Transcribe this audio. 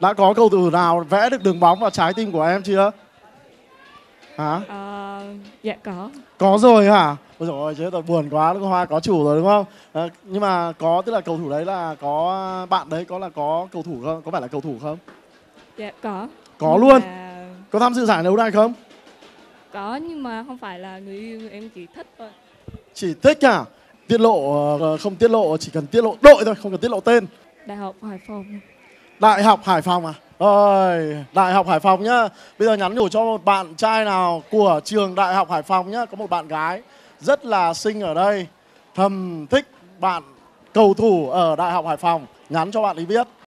đã có cầu thủ nào vẽ được đường bóng vào trái tim của em chưa hả à, dạ có có rồi hả ôi dồi ôi chết rồi buồn quá đúng hoa có chủ rồi đúng không à, nhưng mà có tức là cầu thủ đấy là có bạn đấy có là có cầu thủ không có phải là cầu thủ không dạ có có nhưng luôn mà... có tham dự giải đấu này không có nhưng mà không phải là người yêu em chỉ thích thôi chỉ thích à tiết lộ ờ, không tiết lộ chỉ cần tiết lộ đội thôi không cần tiết lộ tên đại học hải phòng Đại học Hải Phòng à? Rồi, Đại học Hải Phòng nhá. Bây giờ nhắn nhủ cho một bạn trai nào của trường Đại học Hải Phòng nhá, có một bạn gái rất là xinh ở đây, thầm thích bạn cầu thủ ở Đại học Hải Phòng, nhắn cho bạn ấy biết.